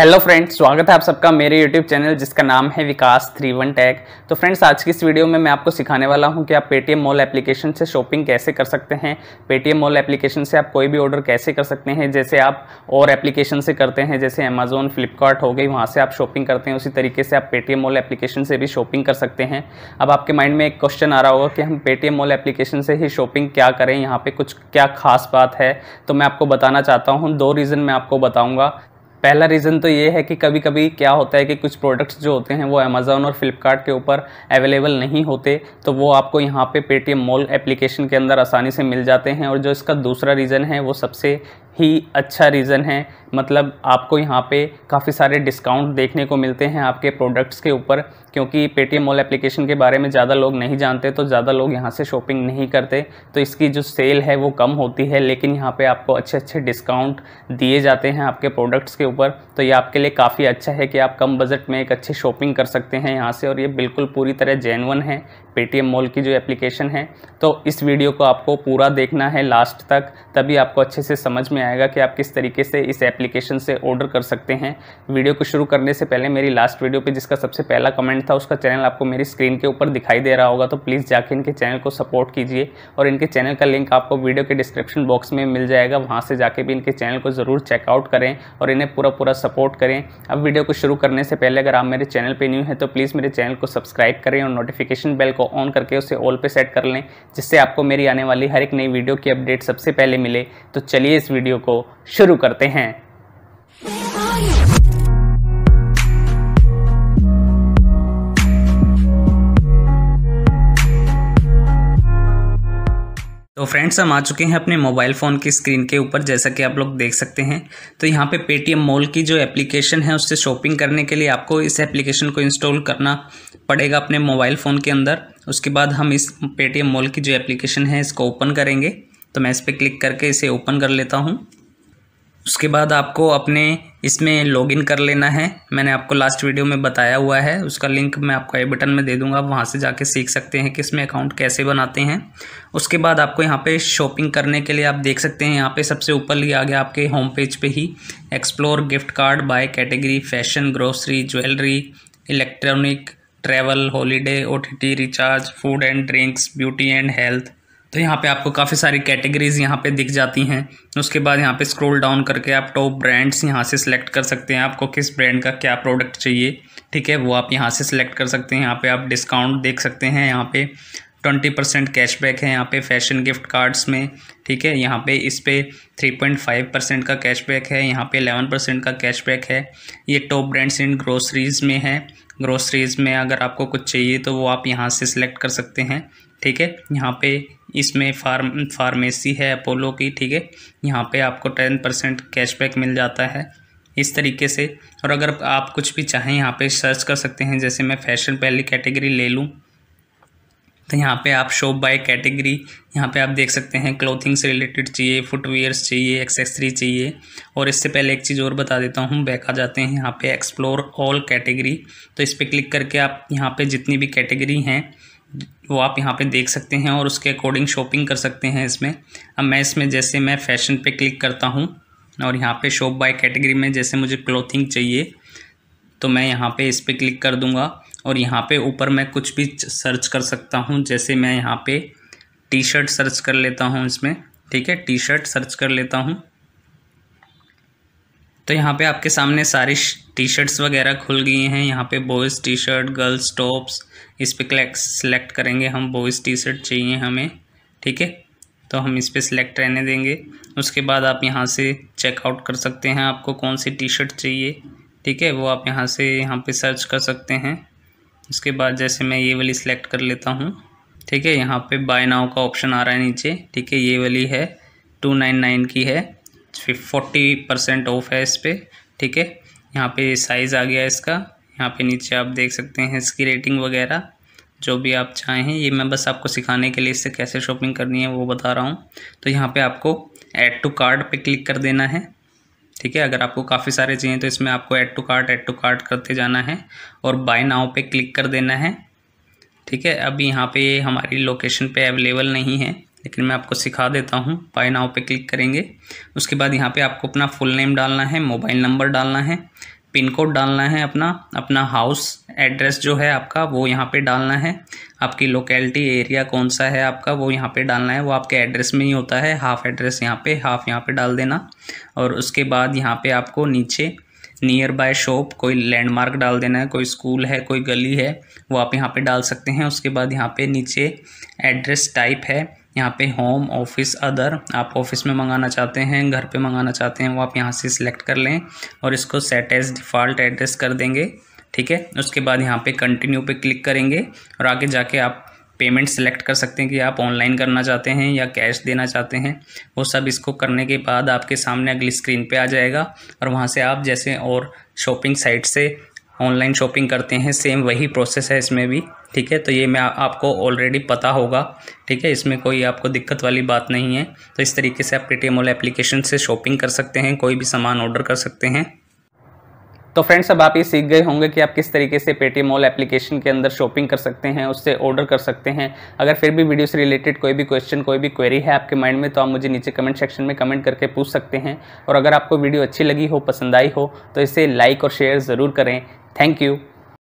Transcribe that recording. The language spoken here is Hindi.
हेलो फ्रेंड्स स्वागत है आप सबका मेरे यूट्यूब चैनल जिसका नाम है विकास थ्री वन टैग तो फ्रेंड्स आज की इस वीडियो में मैं आपको सिखाने वाला हूं कि आप पेटीएम मॉल एप्लीकेशन से शॉपिंग कैसे कर सकते हैं पेटीएम मॉल एप्लीकेशन से आप कोई भी ऑर्डर कैसे कर सकते हैं जैसे आप और एप्लीकेशन से करते हैं जैसे अमेजोन फ्लिपकार्ट हो गई वहाँ से आप शॉपिंग करते हैं उसी तरीके से आप पेटीएम मॉल एप्लीकेशन से भी शॉपिंग कर सकते हैं अब आपके माइंड में एक क्वेश्चन आ रहा होगा कि हम पेटीएम मॉल एप्लीकेशन से ही शॉपिंग क्या करें यहाँ पर कुछ क्या खास बात है तो मैं आपको बताना चाहता हूँ दो रीज़न मैं आपको बताऊँगा पहला रीज़न तो ये है कि कभी कभी क्या होता है कि कुछ प्रोडक्ट्स जो होते हैं वो अमेज़ोन और फ्लिपकार्ट के ऊपर अवेलेबल नहीं होते तो वो आपको यहाँ पे पेटीएम मॉल एप्लीकेशन के अंदर आसानी से मिल जाते हैं और जो इसका दूसरा रीज़न है वो सबसे ही अच्छा रीज़न है मतलब आपको यहाँ पे काफ़ी सारे डिस्काउंट देखने को मिलते हैं आपके प्रोडक्ट्स के ऊपर क्योंकि पेटीएम मॉल एप्लीकेशन के बारे में ज़्यादा लोग नहीं जानते तो ज़्यादा लोग यहाँ से शॉपिंग नहीं करते तो इसकी जो सेल है वो कम होती है लेकिन यहाँ पे आपको अच्छे अच्छे डिस्काउंट दिए जाते हैं आपके प्रोडक्ट्स के ऊपर तो ये आपके लिए काफ़ी अच्छा है कि आप कम बजट में एक अच्छी शॉपिंग कर सकते हैं यहाँ से और ये बिल्कुल पूरी तरह जेनवन है पेटीएम मॉल की जो एप्लीकेशन है तो इस वीडियो को आपको पूरा देखना है लास्ट तक तभी आपको अच्छे से समझ में आएगा कि आप किस तरीके से इस एप्लीकेशन से ऑर्डर कर सकते हैं वीडियो को शुरू करने से पहले मेरी लास्ट वीडियो पे जिसका सबसे पहला कमेंट था उसका चैनल आपको मेरी स्क्रीन के ऊपर दिखाई दे रहा होगा तो प्लीज़ जाके इनके चैनल को सपोर्ट कीजिए और इनके चैनल का लिंक आपको वीडियो के डिस्क्रिप्शन बॉक्स में मिल जाएगा वहाँ से जाके भी इनके चैनल को ज़रूर चेकआउट करें और इन्हें पूरा पूरा सपोर्ट करें अब वीडियो को शुरू करने से पहले अगर आप मेरे चैनल पर न्यू हैं तो प्लीज़ मेरे चैनल को सब्सक्राइब करें और नोटिफिकेशन बेल को को ऑन करके उसे ऑल पे सेट कर लें जिससे आपको मेरी आने वाली हर एक नई वीडियो की अपडेट सबसे पहले मिले तो चलिए इस वीडियो को शुरू करते हैं फ्रेंड्स हम आ चुके हैं अपने मोबाइल फ़ोन की स्क्रीन के ऊपर जैसा कि आप लोग देख सकते हैं तो यहाँ पे पेटीएम मॉल की जो एप्लीकेशन है उससे शॉपिंग करने के लिए आपको इस एप्लीकेशन को इंस्टॉल करना पड़ेगा अपने मोबाइल फ़ोन के अंदर उसके बाद हम इस पेटीएम मॉल की जो एप्लीकेशन है इसको ओपन करेंगे तो मैं इस पर क्लिक करके इसे ओपन कर लेता हूँ उसके बाद आपको अपने इसमें लॉगिन कर लेना है मैंने आपको लास्ट वीडियो में बताया हुआ है उसका लिंक मैं आपको आई बटन में दे दूंगा आप वहाँ से जाके सीख सकते हैं कि इसमें अकाउंट कैसे बनाते हैं उसके बाद आपको यहाँ पे शॉपिंग करने के लिए आप देख सकते हैं यहाँ पे सबसे ऊपर लिया गया आपके होम पेज पे ही explore gift card by category fashion grocery jewellery electronic travel holiday ओ recharge food and drinks beauty and health तो यहाँ पे आपको काफ़ी सारी कैटेगरीज यहाँ पे दिख जाती हैं उसके बाद यहाँ पे स्क्रॉल डाउन करके आप टॉप ब्रांड्स यहाँ से सिलेक्ट कर सकते हैं आपको किस ब्रांड का क्या प्रोडक्ट चाहिए ठीक है वो आप यहाँ से सिलेक्ट कर सकते हैं यहाँ पे आप डिस्काउंट देख सकते हैं यहाँ पे ट्वेंटी परसेंट कैशबैक है यहाँ पे फैशन गिफ्ट कार्ड्स में ठीक है यहाँ पे इस पर थ्री पॉइंट फाइव परसेंट का कैशबैक है यहाँ पे एलेवन परसेंट का कैशबैक है ये टॉप ब्रांड्स इन ग्रोसरीज़ में है ग्रोसरीज़ में अगर आपको कुछ चाहिए तो वो आप यहाँ से सिलेक्ट कर सकते हैं ठीक है यहाँ पे इसमें फार्म फार्मेसी है अपोलो की ठीक है यहाँ पे आपको टेन परसेंट कैशबैक मिल जाता है इस तरीके से और अगर आप कुछ भी चाहें यहाँ पे सर्च कर सकते हैं जैसे मैं फैशन पहली कैटेगरी ले लूँ तो यहाँ पे आप शॉप बाय कैटेगरी यहाँ पे आप देख सकते हैं क्लोथिंग से रिलेटेड चाहिए फुटवेयर्स चाहिए एक्सेसरी चाहिए और इससे पहले एक चीज़ और बता देता हूँ बैक आ जाते हैं यहाँ पे एक्सप्लोर ऑल कैटेगरी तो इस पर क्लिक करके आप यहाँ पे जितनी भी कैटेगरी हैं वो आप यहाँ पे देख सकते हैं और उसके अकॉर्डिंग शॉपिंग कर सकते हैं इसमें अब मैं इसमें जैसे मैं फैशन पे क्लिक करता हूँ और यहाँ पे शॉप बाय कैटेगरी में जैसे मुझे क्लोथिंग चाहिए तो मैं यहाँ पे इस पर क्लिक कर दूँगा और यहाँ पे ऊपर मैं कुछ भी सर्च कर सकता हूँ जैसे मैं यहाँ पर टी शर्ट सर्च कर लेता हूँ इसमें ठीक है टी शर्ट सर्च कर लेता हूँ तो यहाँ पे आपके सामने सारी टी शर्ट्स वगैरह खुल गई हैं यहाँ पे boys T shirt girls tops इस पर सेलेक्ट करेंगे हम बॉयज़ टी शर्ट चाहिए हमें ठीक है तो हम इस पर सिलेक्ट रहने देंगे उसके बाद आप यहाँ से चेकआउट कर सकते हैं आपको कौन सी टी शर्ट चाहिए ठीक है वो आप यहाँ से यहाँ पर सर्च कर सकते हैं उसके बाद जैसे मैं ये वाली सिलेक्ट कर लेता हूँ ठीक है यहाँ पे बाय नाव का ऑप्शन आ रहा है नीचे ठीक है ये वाली है टू नाइन नाइन की है फोर्टी परसेंट ऑफ है इस पर ठीक है यहाँ पे साइज़ आ गया इसका यहाँ पे नीचे आप देख सकते हैं इसकी रेटिंग वगैरह जो भी आप चाहें ये मैं बस आपको सिखाने के लिए इससे कैसे शॉपिंग करनी है वो बता रहा हूँ तो यहाँ पे आपको ऐड टू कार्ड पे क्लिक कर देना है ठीक है अगर आपको काफ़ी सारे चाहिए तो इसमें आपको add to cart add to cart करते जाना है और बाय नाव पे क्लिक कर देना है ठीक है अभी यहाँ पे हमारी लोकेशन पे अवेलेबल नहीं है लेकिन मैं आपको सिखा देता हूँ पाई नाव पे क्लिक करेंगे उसके बाद यहाँ पे आपको अपना फुल नेम डालना है मोबाइल नंबर डालना है पिन कोड डालना है अपना अपना हाउस एड्रेस जो है आपका वो यहाँ पे डालना है आपकी लोकेलिटी एरिया कौन सा है आपका वो यहाँ पे डालना है वो आपके एड्रेस में ही होता है हाफ़ एड्रेस यहाँ पे हाफ़ यहाँ पे डाल देना और उसके बाद यहाँ पे आपको नीचे नियर बाय शॉप कोई लैंडमार्क डाल देना है कोई स्कूल है कोई गली है वो आप यहाँ पर डाल सकते हैं उसके बाद यहाँ पर नीचे एड्रेस टाइप है यहाँ पे होम ऑफिस अदर आप ऑफिस में मंगाना चाहते हैं घर पे मंगाना चाहते हैं वो आप यहाँ से सिलेक्ट कर लें और इसको सेट एज डिफ़ॉल्ट एड्रेस कर देंगे ठीक है उसके बाद यहाँ पे कंटिन्यू पे क्लिक करेंगे और आगे जाके आप पेमेंट सेलेक्ट कर सकते हैं कि आप ऑनलाइन करना चाहते हैं या कैश देना चाहते हैं वो सब इसको करने के बाद आपके सामने अगली स्क्रीन पर आ जाएगा और वहाँ से आप जैसे और शॉपिंग साइट से ऑनलाइन शॉपिंग करते हैं सेम वही प्रोसेस है इसमें भी ठीक है तो ये मैं आपको ऑलरेडी पता होगा ठीक है इसमें कोई आपको दिक्कत वाली बात नहीं है तो इस तरीके से आप पेटीएम वाले एप्लीकेशन से शॉपिंग कर सकते हैं कोई भी सामान ऑर्डर कर सकते हैं तो फ्रेंड्स अब आप ये सीख गए होंगे कि आप किस तरीके से पेटीएम मॉल एप्लीकेशन के अंदर शॉपिंग कर सकते हैं उससे ऑर्डर कर सकते हैं अगर फिर भी वीडियो से रिलेटेड कोई भी क्वेश्चन कोई भी क्वेरी है आपके माइंड में तो आप मुझे नीचे कमेंट सेक्शन में कमेंट करके पूछ सकते हैं और अगर आपको वीडियो अच्छी लगी हो पसंद आई हो तो इसे लाइक और शेयर ज़रूर करें थैंक यू